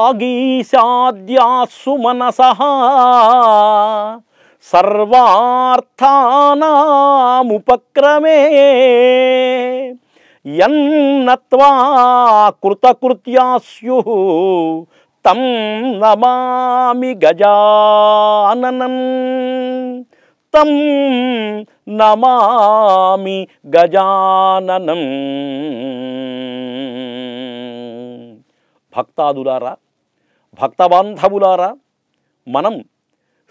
ఆగీశాద్యాసు మనస సర్వార్థానాముపక్రమే యన్నత్వా కృతకృత్యాస్యు తం నమామి గజాననం తం నమామి గజాననం భక్తాదులారా భక్తబాంధవులారా మనం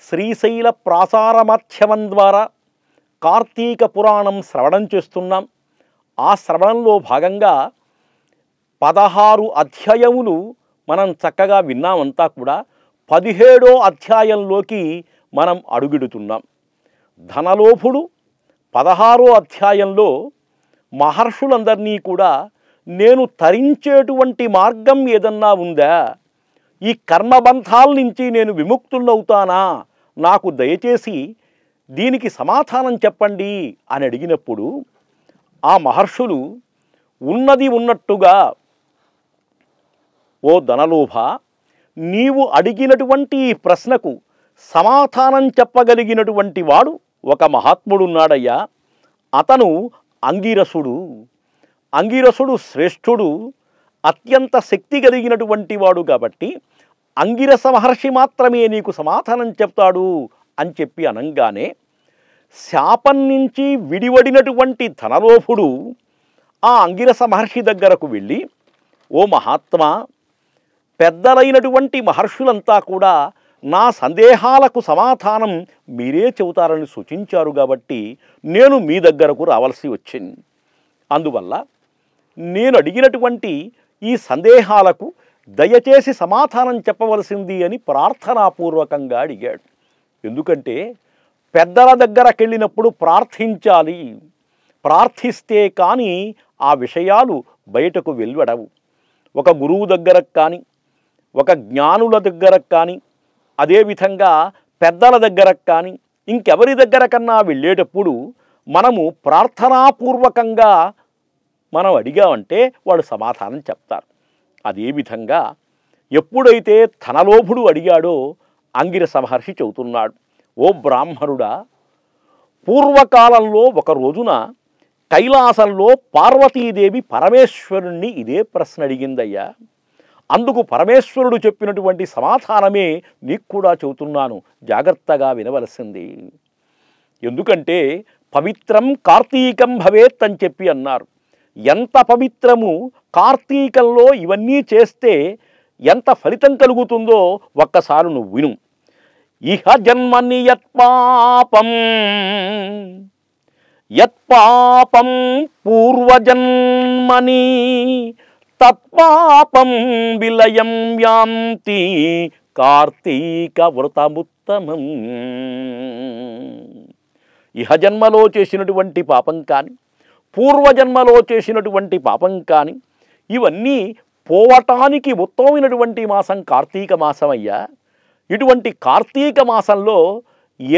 శ్రీశైల ప్రాసార మాధ్యమం ద్వారా కార్తీక పురాణం శ్రవణం చేస్తున్నాం ఆ శ్రవణంలో భాగంగా పదహారు అధ్యాయములు మనం చక్కగా విన్నామంతా కూడా పదిహేడో అధ్యాయంలోకి మనం అడుగిడుతున్నాం ధనలోభుడు పదహారో అధ్యాయంలో మహర్షులందరినీ కూడా నేను తరించేటువంటి మార్గం ఏదన్నా ఉందా ఈ కర్మబంధాల నుంచి నేను విముక్తులవుతానా నాకు దయచేసి దీనికి సమాధానం చెప్పండి అని అడిగినప్పుడు ఆ మహర్షులు ఉన్నది ఉన్నట్టుగా ఓ ధనలోభ నీవు అడిగినటువంటి ఈ ప్రశ్నకు సమాధానం చెప్పగలిగినటువంటి వాడు ఒక మహాత్ముడున్నాడయ్యా అతను అంగిరసుడు అంగిరసుడు శ్రేష్ఠుడు అత్యంత శక్తి కలిగినటువంటి వాడు కాబట్టి అంగిరస మహర్షి మాత్రమే నీకు సమాధానం చెప్తాడు అని చెప్పి అనంగానే శాపం నుంచి విడివడినటువంటి ధనలోభుడు ఆ అంగిరస మహర్షి దగ్గరకు వెళ్ళి ఓ మహాత్మా పెద్దలైనటువంటి మహర్షులంతా కూడా నా సందేహాలకు సమాధానం మీరే చెబుతారని సూచించారు కాబట్టి నేను మీ దగ్గరకు రావాల్సి వచ్చింది అందువల్ల నేను అడిగినటువంటి ఈ సందేహాలకు దయచేసి సమాధానం చెప్పవలసింది అని ప్రార్థనాపూర్వకంగా అడిగాడు ఎందుకంటే పెద్దల దగ్గరకెళ్ళినప్పుడు ప్రార్థించాలి ప్రార్థిస్తే కానీ ఆ విషయాలు బయటకు వెలువడవు ఒక గురువు దగ్గరకు కానీ ఒక జ్ఞానుల దగ్గరకు కానీ అదేవిధంగా పెద్దల దగ్గరకు కానీ ఇంకెవరి దగ్గరకన్నా వెళ్ళేటప్పుడు మనము ప్రార్థనాపూర్వకంగా మనం అడిగామంటే వాడు సమాధానం చెప్తారు అదే విధంగా ఎప్పుడైతే తనలోభుడు అడిగాడో అంగిరస మహర్షి చెబుతున్నాడు ఓ బ్రాహ్మణుడా పూర్వకాలంలో ఒక రోజున కైలాసంలో పార్వతీదేవి పరమేశ్వరుణ్ణి ఇదే ప్రశ్న అడిగిందయ్యా అందుకు పరమేశ్వరుడు చెప్పినటువంటి సమాధానమే నీకు కూడా చెబుతున్నాను జాగ్రత్తగా వినవలసింది ఎందుకంటే పవిత్రం కార్తీకం భవేత్ అని చెప్పి అన్నారు ఎంత పవిత్రము కార్తీకంలో ఇవన్నీ చేస్తే ఎంత ఫలితం కలుగుతుందో ఒక్కసారి నువ్వు విను ఇహ జన్మని యత్పాపం యత్పాపం పూర్వజన్మని తత్పాపం విలయం యాంతి కార్తీక వ్రతముత్తమం ఇహ జన్మలో చేసినటువంటి పాపం కానీ పూర్వజన్మలో చేసినటువంటి పాపం కానీ ఇవన్నీ పోవటానికి ఉత్తమమైనటువంటి మాసం కార్తీక మాసం అయ్యా ఇటువంటి కార్తీక మాసంలో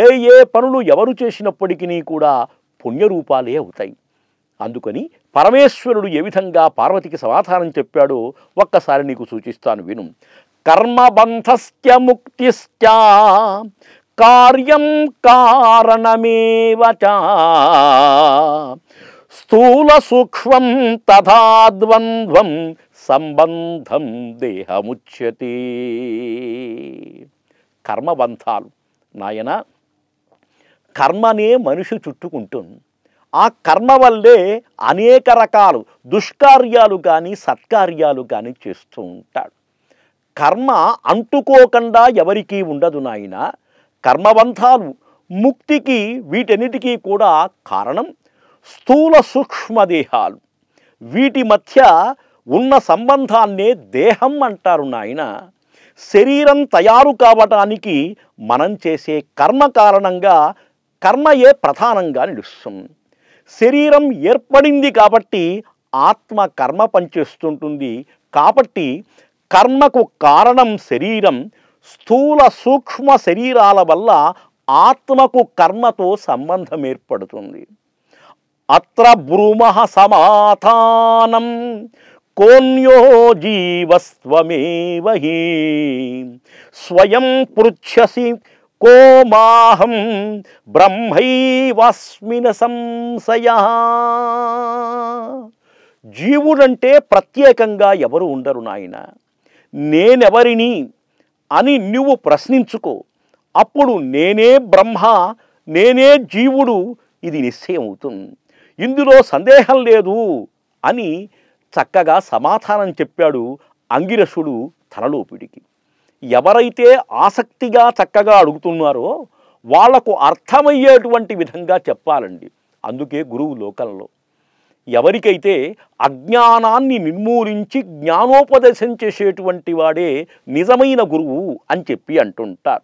ఏ ఏ పనులు ఎవరు చేసినప్పటికీ కూడా పుణ్యరూపాలే అవుతాయి అందుకని పరమేశ్వరుడు ఏ విధంగా పార్వతికి సమాధానం చెప్పాడో ఒక్కసారి నీకు సూచిస్తాను విను కర్మబంధస్య ముక్తిశ్చ కార్యం కారణమేవచ స్థూల సూక్ష్మం తథాద్వంద్వం సంబంధం దేహముచ్యతి కర్మబంధాలు నాయన కర్మనే మనిషి చుట్టుకుంటుంది ఆ కర్మ వల్లే అనేక రకాలు దుష్కార్యాలు కానీ సత్కార్యాలు కానీ చేస్తూ ఉంటాడు కర్మ అంటుకోకుండా ఎవరికీ ఉండదు నాయన కర్మబంధాలు ముక్తికి వీటన్నిటికీ కూడా కారణం స్థూల సూక్ష్మదేహాలు వీటి మధ్య ఉన్న సంబంధాన్నే దేహం అంటారు నాయన శరీరం తయారు కావటానికి మనం చేసే కర్మ కారణంగా కర్మయే ప్రధానంగా నిలుస్తుంది శరీరం ఏర్పడింది కాబట్టి ఆత్మ కర్మ పనిచేస్తుంటుంది కాబట్టి కర్మకు కారణం శరీరం స్థూల సూక్ష్మ శరీరాల వల్ల ఆత్మకు కర్మతో సంబంధం ఏర్పడుతుంది అత్ర బ్రూమ సమాధానం కోన్యో జీవస్వమేవహి స్వయం పృచ్ఛసి కోమాహం బ్రహ్మైవాస్మిన సంశయ జీవుడంటే ప్రత్యేకంగా ఎవరు ఉండరు నాయన నేనెవరిని అని నువ్వు ప్రశ్నించుకో అప్పుడు నేనే బ్రహ్మ నేనే జీవుడు ఇది నిశ్చయం అవుతుంది ఇందులో సందేహం లేదు అని చక్కగా సమాధానం చెప్పాడు అంగిరసుడు తనలోపిడికి ఎవరైతే ఆసక్తిగా చక్కగా అడుగుతున్నారో వాళ్లకు అర్థమయ్యేటువంటి విధంగా చెప్పాలండి అందుకే గురువు లోకంలో ఎవరికైతే అజ్ఞానాన్ని నిర్మూలించి జ్ఞానోపదేశం చేసేటువంటి వాడే నిజమైన గురువు అని చెప్పి అంటుంటారు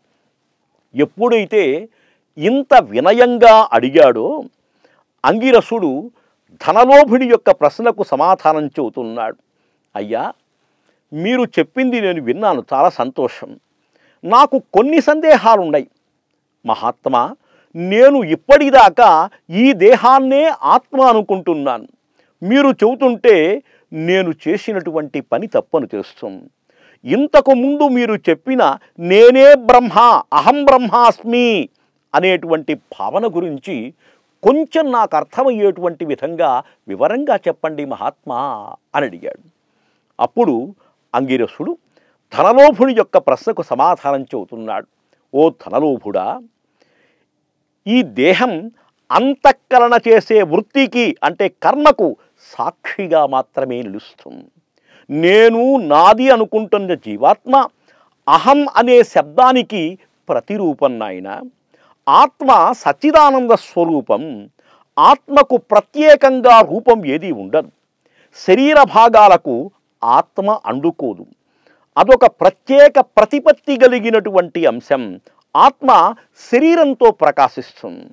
ఎప్పుడైతే ఇంత వినయంగా అడిగాడో అంగిరసుడు ధనలోభుడి యొక్క ప్రశ్నకు సమాధానం చెబుతున్నాడు అయ్యా మీరు చెప్పింది నేను విన్నాను చాలా సంతోషం నాకు కొన్ని సందేహాలున్నాయి మహాత్మా నేను ఇప్పటిదాకా ఈ దేహాన్నే ఆత్మ అనుకుంటున్నాను మీరు చెబుతుంటే నేను చేసినటువంటి పని తప్పను చేస్తుంది ఇంతకు ముందు మీరు చెప్పిన నేనే బ్రహ్మ అహం బ్రహ్మాస్మి అనేటువంటి భావన గురించి కొంచెం నాకు అర్థమయ్యేటువంటి విధంగా వివరంగా చెప్పండి మహాత్మా అని అడిగాడు అప్పుడు అంగిరసుడు ధనలోభుని యొక్క ప్రశ్నకు సమాధానం చెబుతున్నాడు ఓ ధనలోభుడా ఈ దేహం అంతఃకరణ చేసే వృత్తికి అంటే కర్మకు సాక్షిగా మాత్రమే నిలుస్తుంది నేను నాది అనుకుంటున్న జీవాత్మ అహం అనే శబ్దానికి ప్రతిరూపం నాయనా ఆత్మ సచ్చిదానంద స్వరూపం ఆత్మకు ప్రత్యేకంగా రూపం ఏదీ ఉండదు శరీర భాగాలకు ఆత్మ అండుకోదు అదొక ప్రత్యేక ప్రతిపత్తి కలిగినటువంటి అంశం ఆత్మ శరీరంతో ప్రకాశిస్తుంది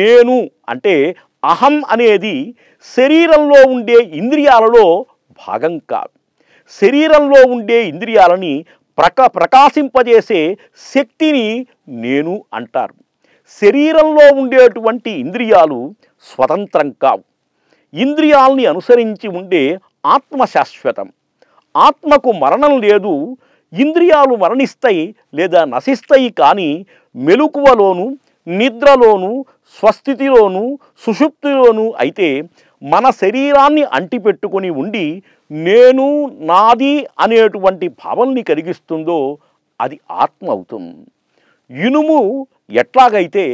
నేను అంటే అహం అనేది శరీరంలో ఉండే ఇంద్రియాలలో భాగం కాదు శరీరంలో ఉండే ఇంద్రియాలని ప్రక ప్రకాశింపజేసే శక్తిని నేను అంటారు శరీరంలో ఉండేటువంటి ఇంద్రియాలు స్వతంత్రం కావు ఇంద్రియాల్ని అనుసరించి ఉండే ఆత్మ శాశ్వతం ఆత్మకు మరణం లేదు ఇంద్రియాలు మరణిస్తాయి లేదా నశిస్తాయి కానీ మెలుకువలోను నిద్రలోను స్వస్థితిలోను సుషుప్తిలోను అయితే మన శరీరాన్ని అంటిపెట్టుకొని ఉండి నేను నాది అనేటువంటి భావల్ని కలిగిస్తుందో అది ఆత్మ అవుతుంది ఇనుము ఎట్లాగైతే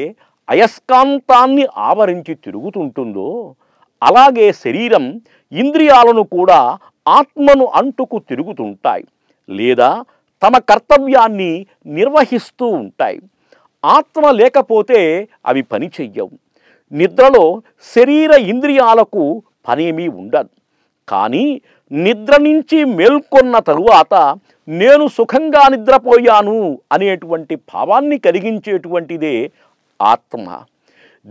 అయస్కాంతాన్ని ఆవరించి తిరుగుతుంటుందో అలాగే శరీరం ఇంద్రియాలను కూడా ఆత్మను అంటుకు తిరుగుతుంటాయి లేదా తమ కర్తవ్యాన్ని నిర్వహిస్తూ ఉంటాయి ఆత్మ లేకపోతే అవి పని చెయ్యవు నిద్రలో శరీర ఇంద్రియాలకు పనేమీ ఉండదు కానీ నిద్ర నుంచి మేల్కొన్న తరువాత నేను సుఖంగా నిద్రపోయాను అనేటువంటి భావాన్ని కలిగించేటువంటిదే ఆత్మ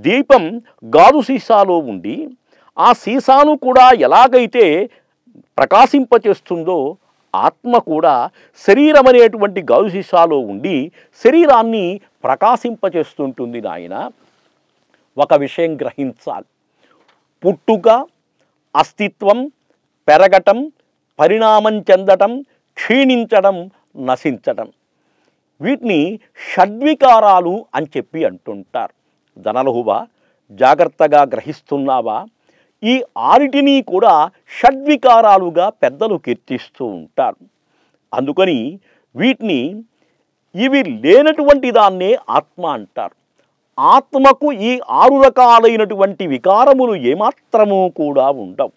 దీపం గాజు సీసాలో ఉండి ఆ సీసాను కూడా ఎలాగైతే ప్రకాశింపచేస్తుందో ఆత్మ కూడా శరీరం అనేటువంటి గాజు సీసాలో ఉండి శరీరాన్ని ప్రకాశింపచేస్తుంటుంది నాయన ఒక విషయం గ్రహించాలి పుట్టుక అస్తిత్వం పెరగటం పరిణామం చెందటం క్షీణించడం నశించటం వీటిని షడ్వికారాలు అని చెప్పి అంటుంటారు ధనలహువ జాగ్రత్తగా గ్రహిస్తున్నావా ఈ ఆరిటిని కూడా షడ్వికారాలుగా పెద్దలు కీర్తిస్తూ ఉంటారు అందుకని వీటిని ఇవి లేనటువంటి దాన్నే ఆత్మ అంటారు ఆత్మకు ఈ ఆరు రకాలైనటువంటి వికారములు ఏమాత్రము కూడా ఉండవు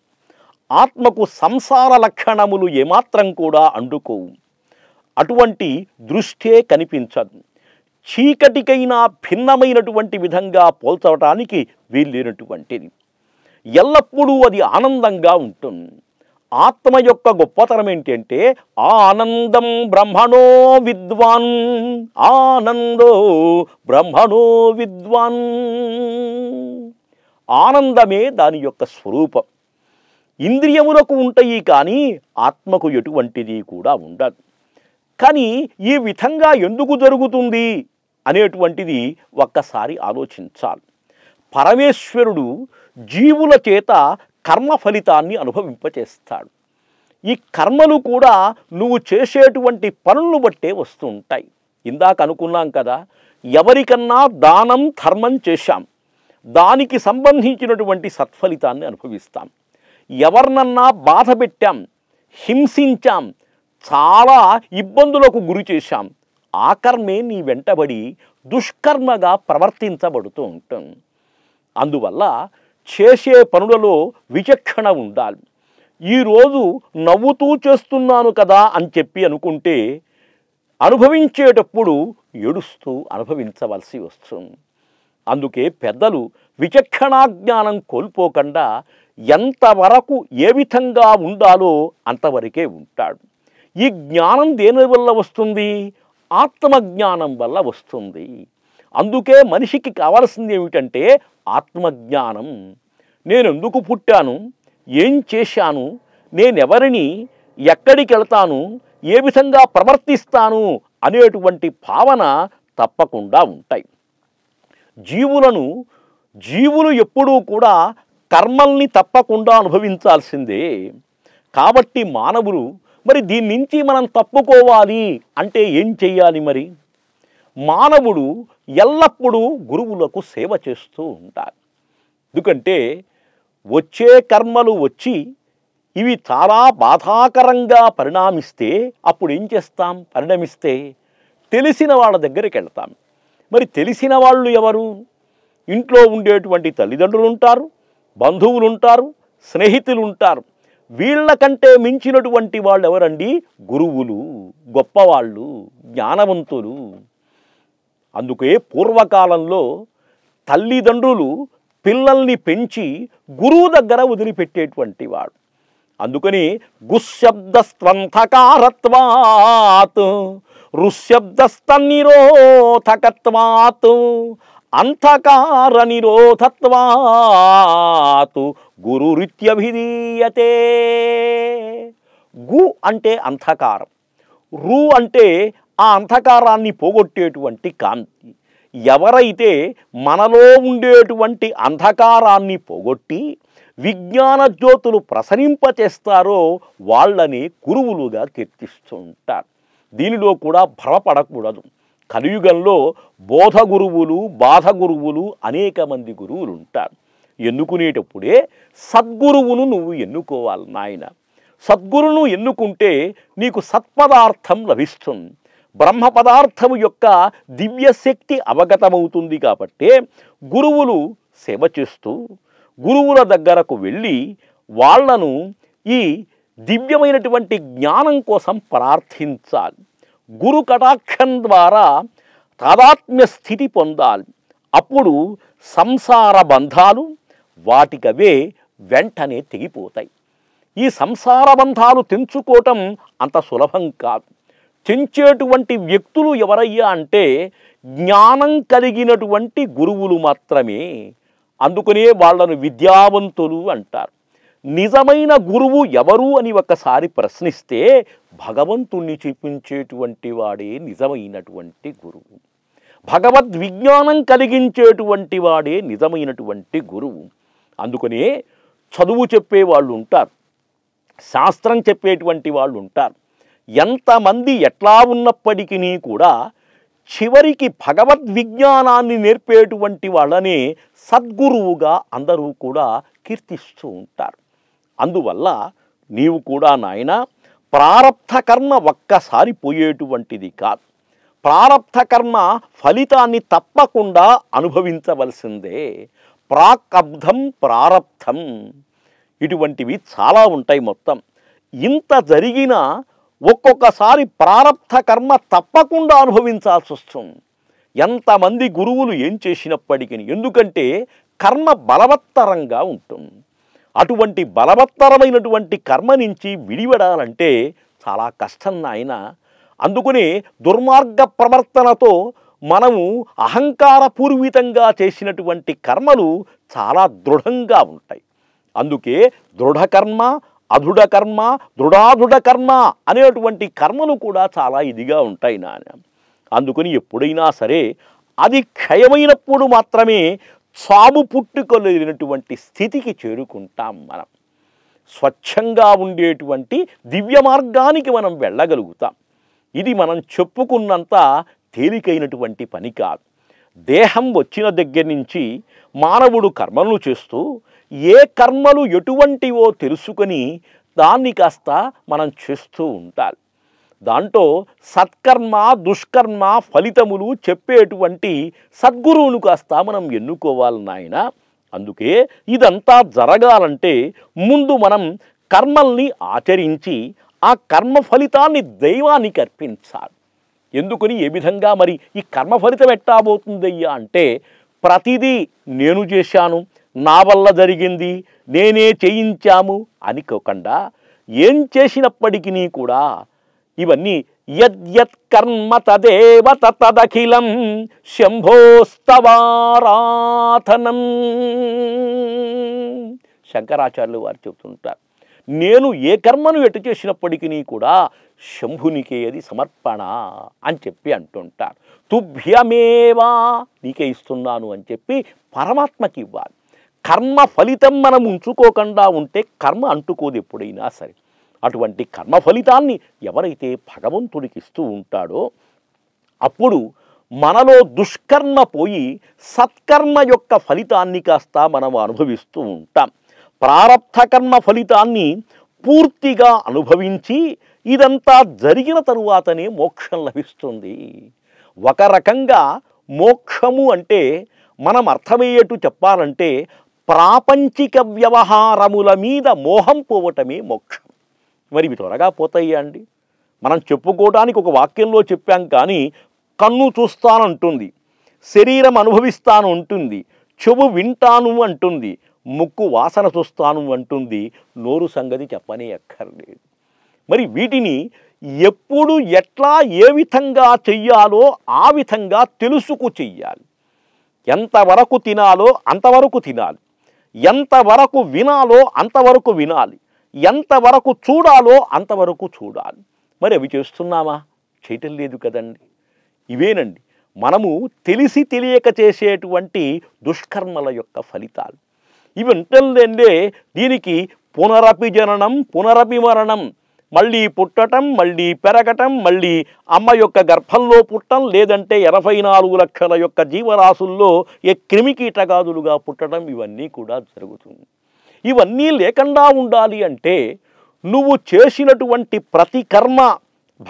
ఆత్మకు సంసార లక్షణములు ఏమాత్రం కూడా అండుకోవు అటువంటి దృష్టే కనిపించదు చీకటికైనా భిన్నమైనటువంటి విధంగా పోల్చవటానికి వీల్లేనటువంటిది ఎల్లప్పుడూ అది ఆనందంగా ఉంటుంది ఆత్మ యొక్క గొప్పతనం ఏంటంటే ఆనందం బ్రహ్మణో విద్వాన్ ఆనందో బ్రహ్మణో విద్వాన్ ఆనందమే దాని యొక్క స్వరూపం ఇంద్రియములకు ఉంటాయి కానీ ఆత్మకు ఎటువంటిది కూడా ఉండదు కానీ ఈ విధంగా ఎందుకు జరుగుతుంది అనేటువంటిది ఒక్కసారి ఆలోచించాలి పరమేశ్వరుడు జీవుల చేత కర్మ ఫలితాన్ని అనుభవింపచేస్తాడు ఈ కర్మలు కూడా నువ్వు చేసేటువంటి పనులు బట్టే వస్తూ ఉంటాయి ఇందాక అనుకున్నాం కదా ఎవరికన్నా దానం ధర్మం చేశాం దానికి సంబంధించినటువంటి సత్ఫలితాన్ని అనుభవిస్తాం ఎవరినన్నా బాధ పెట్టాం హింసించాం చాలా ఇబ్బందులకు గురి చేశాం ఆ కర్మే నీ వెంటబడి దుష్కర్మగా ప్రవర్తించబడుతూ ఉంటాం అందువల్ల చేసే పనులలో విచక్షణ ఉండాలి ఈరోజు నవ్వుతూ చేస్తున్నాను కదా అని చెప్పి అనుకుంటే అనుభవించేటప్పుడు ఏడుస్తూ అనుభవించవలసి వస్తుంది అందుకే పెద్దలు విచక్షణాజ్ఞానం కోల్పోకుండా ఎంతవరకు ఏ విధంగా ఉండాలో అంతవరకే ఉంటాడు ఈ జ్ఞానం దేని వల్ల వస్తుంది ఆత్మజ్ఞానం వల్ల వస్తుంది అందుకే మనిషికి కావాల్సింది ఏమిటంటే ఆత్మజ్ఞానం నేను ఎందుకు పుట్టాను ఏం చేశాను నేనెవరిని ఎక్కడికి వెళ్తాను ఏ విధంగా ప్రవర్తిస్తాను అనేటువంటి భావన తప్పకుండా ఉంటాయి జీవులను జీవులు ఎప్పుడూ కూడా కర్మల్ని తప్పకుండా అనుభవించాల్సిందే కాబట్టి మానవులు మరి దీని నుంచి మనం తప్పుకోవాలి అంటే ఏం చెయ్యాలి మరి మానవుడు ఎల్లప్పుడూ గురువులకు సేవ చేస్తూ ఉంటారు ఎందుకంటే వచ్చే కర్మలు వచ్చి ఇవి చాలా బాధాకరంగా పరిణామిస్తే అప్పుడు ఏం చేస్తాం పరిణమిస్తే తెలిసిన వాళ్ళ దగ్గరికి వెళ్తాం మరి తెలిసిన వాళ్ళు ఎవరు ఇంట్లో ఉండేటువంటి తల్లిదండ్రులు ఉంటారు బంధువులు ఉంటారు స్నేహితులు ఉంటారు వీళ్ళకంటే మించినటువంటి వాళ్ళు ఎవరండి గురువులు గొప్పవాళ్ళు జ్ఞానవంతులు అందుకే పూర్వకాలంలో తల్లిదండ్రులు పిల్లల్ని పెంచి గురువు దగ్గర వదిలిపెట్టేటువంటి వాడు అందుకని ఋశబ్దస్త నిరోధకత్వాత్ అంధకార నిరోధత్వాతు గురు రిత్యభిధీయతే గు అంటే అంధకారం రు అంటే ఆ అంధకారాన్ని పోగొట్టేటువంటి కాంతి ఎవరైతే మనలో ఉండేటువంటి అంధకారాన్ని పోగొట్టి విజ్ఞాన జ్యోతులు ప్రసరింపచేస్తారో వాళ్ళని గురువులుగా కీర్తిస్తుంటారు దీనిలో కూడా భ్రమపడకూడదు కలియుగంలో బోధ గురువులు బాధ గురువులు అనేక మంది గురువులు ఉంటారు ఎన్నుకునేటప్పుడే సద్గురువును నువ్వు ఎన్నుకోవాలి నాయన సద్గురును ఎన్నుకుంటే నీకు సత్పదార్థం లభిస్తుంది బ్రహ్మ పదార్థం యొక్క దివ్యశక్తి అవగతమవుతుంది కాబట్టే గురువులు సేవ చేస్తూ గురువుల దగ్గరకు వెళ్ళి వాళ్లను ఈ దివ్యమైనటువంటి జ్ఞానం కోసం ప్రార్థించాలి గురు కటాక్షం ద్వారా తాదాత్మ్య స్థితి పొందాలి అప్పుడు సంసార బంధాలు వాటికవే వెంటనే తెగిపోతాయి ఈ సంసార బంధాలు తెంచుకోవటం అంత సులభం కాదు తెంచేటువంటి వ్యక్తులు ఎవరయ్యా అంటే జ్ఞానం కలిగినటువంటి గురువులు మాత్రమే అందుకనే వాళ్ళను విద్యావంతులు అంటారు నిజమైన గురువు ఎవరు అని ఒకసారి ప్రశ్నిస్తే భగవంతుణ్ణి చూపించేటువంటి వాడే నిజమైనటువంటి గురువు భగవద్ విజ్ఞానం కలిగించేటువంటి వాడే నిజమైనటువంటి గురువు అందుకనే చదువు చెప్పే వాళ్ళు ఉంటారు శాస్త్రం చెప్పేటువంటి వాళ్ళు ఉంటారు ఎంతమంది ఎట్లా ఉన్నప్పటికీ కూడా చివరికి భగవద్ విజ్ఞానాన్ని నేర్పేటువంటి వాళ్ళని సద్గురువుగా అందరూ కూడా కీర్తిస్తూ ఉంటారు అందువల్ల నీవు కూడా నాయన ప్రారబ్ధ కర్మ ఒక్కసారి పోయేటువంటిది కాదు ప్రారబ్ధ కర్మ ఫలితాన్ని తప్పకుండా అనుభవించవలసిందే ప్రాకబ్ధం ప్రారబ్ధం ఇటువంటివి చాలా ఉంటాయి మొత్తం ఇంత జరిగిన ఒక్కొక్కసారి ప్రారబ్ధ కర్మ తప్పకుండా అనుభవించాల్సి వస్తుంది ఎంతమంది గురువులు ఏం చేసినప్పటికీ ఎందుకంటే కర్మ బలవత్తరంగా ఉంటుంది అటువంటి బలవత్తరమైనటువంటి కర్మ నుంచి విడివడాలంటే చాలా కష్టం నాయన అందుకునే దుర్మార్గ ప్రవర్తనతో మనము అహంకారపూర్వితంగా చేసినటువంటి కర్మలు చాలా దృఢంగా ఉంటాయి అందుకే దృఢకర్మ అధుడ కర్మ దృఢాధుడ కర్మ అనేటువంటి కర్మలు కూడా చాలా ఇదిగా ఉంటాయి నాన్న అందుకుని ఎప్పుడైనా సరే అది క్షయమైనప్పుడు మాత్రమే సాగు పుట్టుకొలేనటువంటి స్థితికి చేరుకుంటాం మనం స్వచ్ఛంగా ఉండేటువంటి దివ్య మార్గానికి మనం వెళ్ళగలుగుతాం ఇది మనం చెప్పుకున్నంత తేలికైనటువంటి పని కాదు దేహం వచ్చిన దగ్గర నుంచి మానవుడు కర్మలు చేస్తూ ఏ కర్మలు ఎటువంటివో తెలుసుకొని దాన్ని కాస్త మనం చేస్తూ ఉండాలి దాంట్లో సత్కర్మ దుష్కర్మ ఫలితములు చెప్పేటువంటి సద్గురువును కాస్త మనం ఎన్నుకోవాలి నాయన అందుకే ఇదంతా జరగాలంటే ముందు మనం కర్మల్ని ఆచరించి ఆ కర్మ ఫలితాన్ని దైవానికి అర్పించాలి ఎందుకని ఏ విధంగా మరి ఈ కర్మ ఫలితం ఎట్టా పోతుందయ్యా అంటే ప్రతిదీ నేను చేశాను నా వల్ల జరిగింది నేనే చేయించాము అనుకోకుండా ఏం చేసినప్పటికీ కూడా ఇవన్నీ యద్యత్ కర్మ తదేవ తదఖిలం శంభోస్తవారాధనం శంకరాచార్యులు వారు చెబుతుంటారు నేను ఏ కర్మను ఎటు చేసినప్పటికీ కూడా శంభునికే అది సమర్పణ అని చెప్పి అంటుంటారు తుభ్యమేవా నీకే ఇస్తున్నాను అని చెప్పి పరమాత్మకి ఇవ్వాలి కర్మ ఫలితం మనం ఉంచుకోకుండా ఉంటే కర్మ అంటుకోదు ఎప్పుడైనా సరే అటువంటి కర్మ ఫలితాన్ని ఎవరైతే భగవంతుడికి ఇస్తూ ఉంటాడో అప్పుడు మనలో దుష్కర్మ పోయి సత్కర్మ యొక్క ఫలితాన్ని కాస్త మనం అనుభవిస్తూ ఉంటాం కర్మ ఫలితాన్ని పూర్తిగా అనుభవించి ఇదంతా జరిగిన తరువాతనే మోక్షం లభిస్తుంది ఒక రకంగా మోక్షము అంటే మనం అర్థమయ్యేట్టు చెప్పాలంటే ప్రాపంచిక వ్యవహారముల మీద మోహం పోవటమే మోక్షం మరి ఇవి త్వరగా పోతాయా అండి మనం చెప్పుకోవడానికి ఒక వాక్యంలో చెప్పాం కానీ కన్ను చూస్తానంటుంది శరీరం అనుభవిస్తాను ఉంటుంది చెవు వింటాను అంటుంది ముక్కు వాసన చూస్తాను అంటుంది నోరు సంగతి చెప్పనే అక్కర్లేదు మరి వీటిని ఎప్పుడు ఎట్లా ఏ విధంగా చెయ్యాలో ఆ విధంగా తెలుసుకు చెయ్యాలి ఎంతవరకు తినాలో అంతవరకు తినాలి ఎంతవరకు వినాలో అంతవరకు వినాలి ఎంతవరకు చూడాలో అంతవరకు చూడాలి మరి అవి చేస్తున్నామా చేయటం లేదు కదండి ఇవేనండి మనము తెలిసి తెలియక చేసేటువంటి దుష్కర్మల యొక్క ఫలితాలు ఇవి ఉంటుందంటే దీనికి పునరపి జననం పునరపి మరణం మళ్ళీ పుట్టటం మళ్ళీ పెరగటం మళ్ళీ అమ్మ యొక్క గర్భంలో పుట్టం లేదంటే ఎనభై నాలుగు లక్షల యొక్క జీవరాశుల్లో ఏ క్రిమికీటగాదులుగా పుట్టడం ఇవన్నీ కూడా జరుగుతుంది ఇవన్నీ లేకుండా ఉండాలి అంటే నువ్వు చేసినటువంటి ప్రతి కర్మ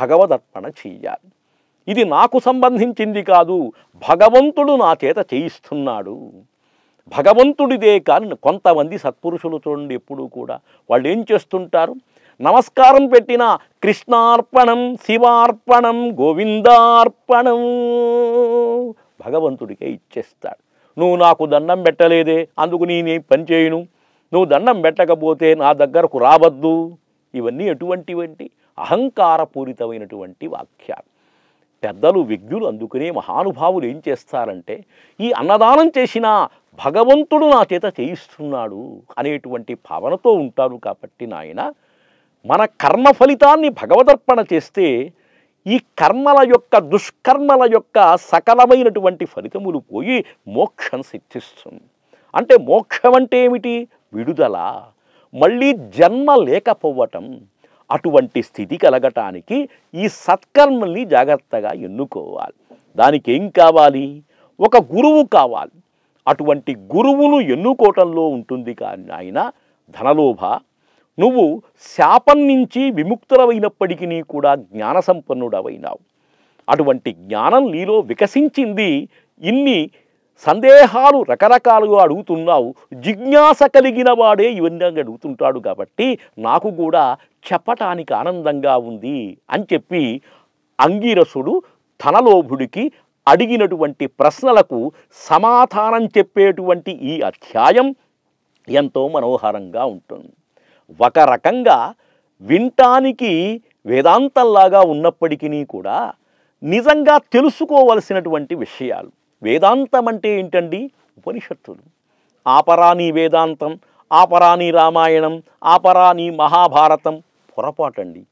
భగవదర్పణ చెయ్యాలి ఇది నాకు సంబంధించింది కాదు భగవంతుడు నా చేత చేయిస్తున్నాడు భగవంతుడిదే కానీ కొంతమంది సత్పురుషులు చూడండి ఎప్పుడూ కూడా వాళ్ళు ఏం చేస్తుంటారు నమస్కారం పెట్టిన కృష్ణార్పణం శివార్పణం గోవిందార్పణం భగవంతుడికే ఇచ్చేస్తాడు నువ్వు నాకు దండం పెట్టలేదే అందుకు నేనే పని చేయను నువ్వు దండం పెట్టకపోతే నా దగ్గరకు రావద్దు ఇవన్నీ ఎటువంటివంటి అహంకారపూరితమైనటువంటి వాక్యాలు పెద్దలు విజ్ఞులు అందుకునే మహానుభావులు ఏం చేస్తారంటే ఈ అన్నదానం చేసిన భగవంతుడు నా చేత చేయిస్తున్నాడు అనేటువంటి భావనతో ఉంటారు కాబట్టి నాయన మన కర్మ ఫలితాన్ని భగవదర్పణ చేస్తే ఈ కర్మల యొక్క దుష్కర్మల యొక్క సకలమైనటువంటి ఫలితములు పోయి మోక్షం సిద్ధిస్తుంది అంటే మోక్షం అంటే ఏమిటి విడుదల మళ్ళీ జన్మ లేకపోవటం అటువంటి స్థితి కలగటానికి ఈ సత్కర్మల్ని జాగ్రత్తగా ఎన్నుకోవాలి దానికి ఏం కావాలి ఒక గురువు కావాలి అటువంటి గురువును ఎన్నుకోవటంలో ఉంటుంది కానీ ఆయన ధనలోభ నువ్వు శాపం నుంచి విముక్తులవైనప్పటికీ కూడా జ్ఞాన సంపన్నుడవైనావు అటువంటి జ్ఞానం నీలో వికసించింది ఇన్ని సందేహాలు రకరకాలుగా అడుగుతున్నావు జిజ్ఞాస కలిగిన వాడే ఇవన్నీ అడుగుతుంటాడు కాబట్టి నాకు కూడా చెప్పటానికి ఆనందంగా ఉంది అని చెప్పి అంగీరసుడు తనలోభుడికి అడిగినటువంటి ప్రశ్నలకు సమాధానం చెప్పేటువంటి ఈ అధ్యాయం ఎంతో మనోహరంగా ఉంటుంది ఒక రకంగా వింటానికి వేదాంతంలాగా ఉన్నప్పటికీ కూడా నిజంగా తెలుసుకోవలసినటువంటి విషయాలు వేదాంతం అంటే ఏంటండి ఉపనిషత్తులు ఆపరాని వేదాంతం ఆపరాని రామాయణం ఆపరాని మహాభారతం పొరపాటండి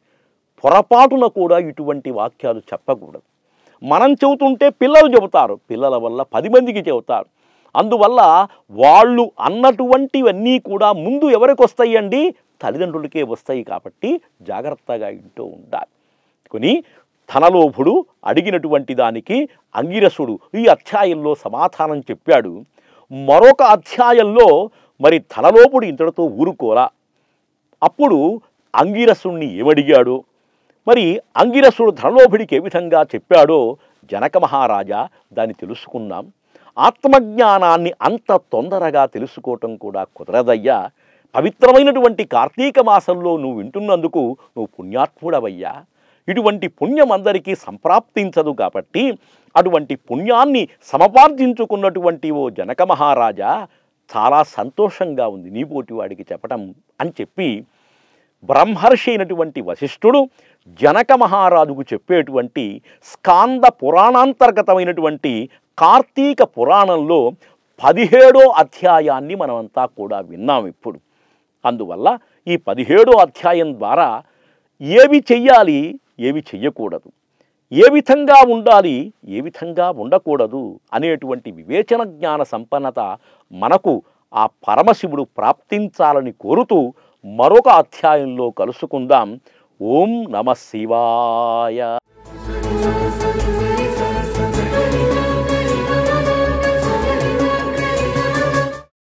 పొరపాటున కూడా ఇటువంటి వాక్యాలు చెప్పకూడదు మనం చెబుతుంటే పిల్లలు చెబుతారు పిల్లల వల్ల పది మందికి చెబుతారు అందువల్ల వాళ్ళు అన్నటువంటివన్నీ కూడా ముందు ఎవరికి వస్తాయండి తల్లిదండ్రులకే వస్తాయి కాబట్టి జాగ్రత్తగా ఇంటూ ఉండాలి కొని ధనలోభుడు అడిగినటువంటి దానికి అంగిరసుడు ఈ అధ్యాయంలో సమాధానం చెప్పాడు మరొక అధ్యాయంలో మరి ధనలోపుడు ఇంతటితో ఊరుకోరా అప్పుడు అంగిరసుణ్ణి ఏమడిగాడు మరి అంగిరసుడు ధనలోభుడికి ఏ విధంగా చెప్పాడో జనక మహారాజా దాన్ని తెలుసుకున్నాం ఆత్మజ్ఞానాన్ని అంత తొందరగా తెలుసుకోవటం కూడా కుదరదయ్యా పవిత్రమైనటువంటి కార్తీక మాసంలో నువ్వు వింటున్నందుకు నువ్వు పుణ్యాత్ముడవయ్యా ఇటువంటి పుణ్యం అందరికీ సంప్రాప్తించదు కాబట్టి అటువంటి పుణ్యాన్ని సమపార్జించుకున్నటువంటి ఓ జనక మహారాజా చాలా సంతోషంగా ఉంది నీపోటి వాడికి చెప్పటం అని చెప్పి బ్రహ్మర్షి అయినటువంటి వశిష్ఠుడు జనక మహారాజుకు చెప్పేటువంటి స్కాంద పురాణాంతర్గతమైనటువంటి కార్తీక పురాణంలో పదిహేడో అధ్యాయాన్ని మనమంతా కూడా విన్నాం ఇప్పుడు అందువల్ల ఈ పదిహేడో అధ్యాయం ద్వారా ఏవి చెయ్యాలి ఏవి చెయ్యకూడదు ఏ విధంగా ఉండాలి ఏ విధంగా ఉండకూడదు అనేటువంటి వివేచన జ్ఞాన సంపన్నత మనకు ఆ పరమశివుడు ప్రాప్తించాలని కోరుతూ మరొక అధ్యాయంలో కలుసుకుందాం ఓం నమ శివాయ